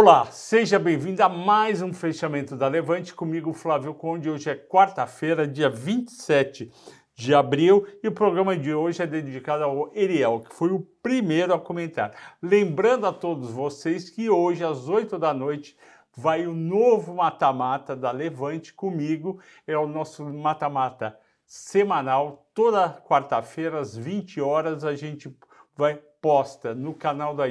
Olá, seja bem-vindo a mais um fechamento da Levante comigo, Flávio Conde. Hoje é quarta-feira, dia 27 de abril, e o programa de hoje é dedicado ao Eriel, que foi o primeiro a comentar. Lembrando a todos vocês que hoje, às 8 da noite, vai o novo mata-mata da Levante comigo. É o nosso mata-mata semanal, toda quarta-feira, às 20 horas, a gente vai posta no canal da,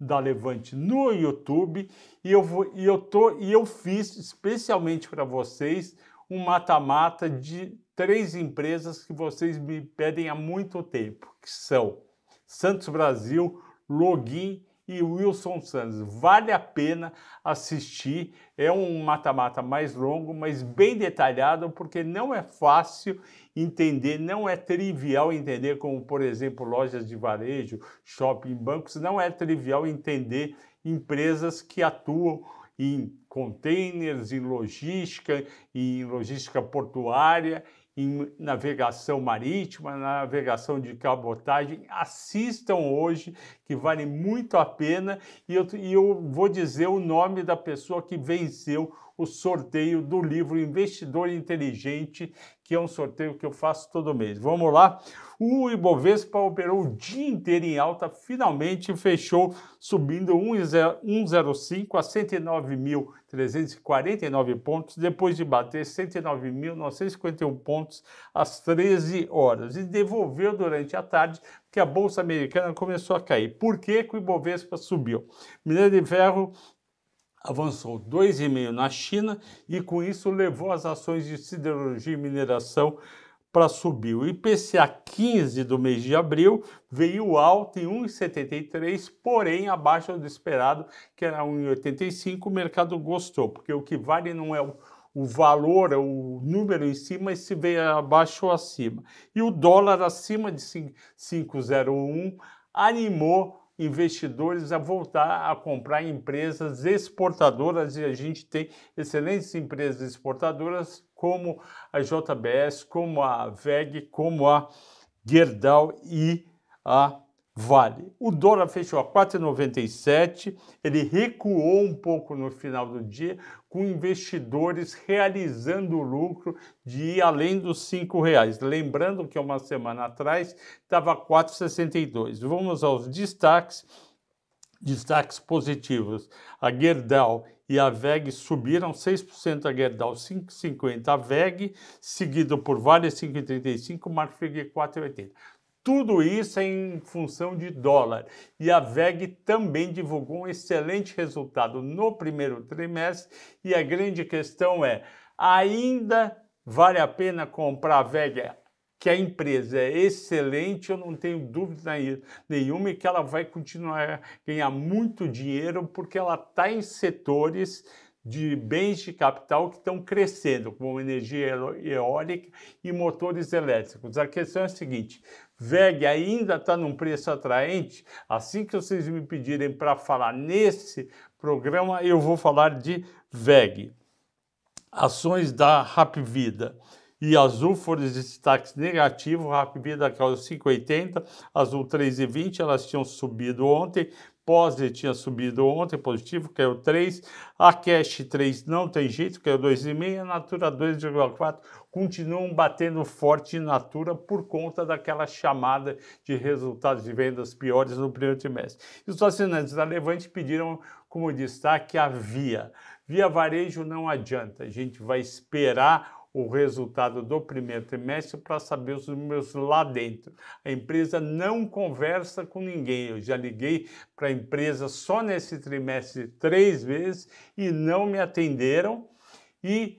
da Levante no YouTube e eu vou e eu tô e eu fiz especialmente para vocês um mata-mata de três empresas que vocês me pedem há muito tempo, que são Santos Brasil, Login e Wilson Santos. Vale a pena assistir. É um mata-mata mais longo, mas bem detalhado, porque não é fácil entender, não é trivial entender, como, por exemplo, lojas de varejo, shopping, bancos, não é trivial entender empresas que atuam em containers, em logística, em logística portuária, em navegação marítima, na navegação de cabotagem. Assistam hoje, que vale muito a pena. E eu, e eu vou dizer o nome da pessoa que venceu o sorteio do livro Investidor Inteligente, que é um sorteio que eu faço todo mês. Vamos lá? O Ibovespa operou o dia inteiro em alta, finalmente fechou subindo 1,05 a 109 mil. 349 pontos, depois de bater 109.951 pontos às 13 horas. E devolveu durante a tarde, porque a Bolsa Americana começou a cair. Por que, que o Ibovespa subiu? Minério de Ferro avançou 2,5% na China e, com isso, levou as ações de siderurgia e mineração para subir. O IPCA 15 do mês de abril veio alto em 1,73, porém abaixo do esperado, que era 1,85. O mercado gostou, porque o que vale não é o, o valor, é o número em si, mas se veio abaixo ou acima. E o dólar acima de 5,01 animou investidores a voltar a comprar empresas exportadoras e a gente tem excelentes empresas exportadoras como a JBS, como a VEG, como a Gerdau e a Vale. O dólar fechou a 4,97, ele recuou um pouco no final do dia, com investidores realizando o lucro de ir além dos R$ reais. Lembrando que uma semana atrás estava 4,62. Vamos aos destaques. Destaques positivos. A Gerdau e a VEG subiram 6% a Gerdau 5,50 a VEG, seguido por Vale 5,35, Marfrig 4,80. Tudo isso em função de dólar. E a VEG também divulgou um excelente resultado no primeiro trimestre. E a grande questão é: ainda vale a pena comprar a VEG? Que a empresa é excelente, eu não tenho dúvida nenhuma e que ela vai continuar a ganhar muito dinheiro porque ela está em setores de bens de capital que estão crescendo, como energia eólica e motores elétricos. A questão é a seguinte: VEG ainda está num preço atraente? Assim que vocês me pedirem para falar nesse programa, eu vou falar de VEG, ações da Vida. E azul foram os destaques negativos, Rapvida caiu 5,80, azul 3,20, elas tinham subido ontem, Posse tinha subido ontem, positivo, caiu 3. A Cash 3 não tem jeito, caiu 2,5. Natura 2,4. Continuam batendo forte em Natura por conta daquela chamada de resultados de vendas piores no primeiro trimestre. os assinantes da Levante pediram como destaque a Via. Via Varejo não adianta, a gente vai esperar o resultado do primeiro trimestre para saber os números lá dentro. A empresa não conversa com ninguém. Eu já liguei para a empresa só nesse trimestre três vezes e não me atenderam. E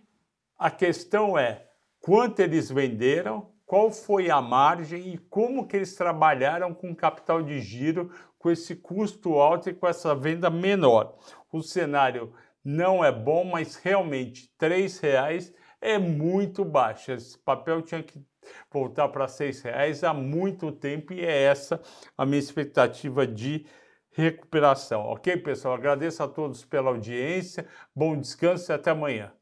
a questão é quanto eles venderam, qual foi a margem e como que eles trabalharam com capital de giro, com esse custo alto e com essa venda menor. O cenário não é bom, mas realmente R$ reais é muito baixa. Esse papel tinha que voltar para R$ reais há muito tempo e é essa a minha expectativa de recuperação. Ok, pessoal? Agradeço a todos pela audiência, bom descanso e até amanhã.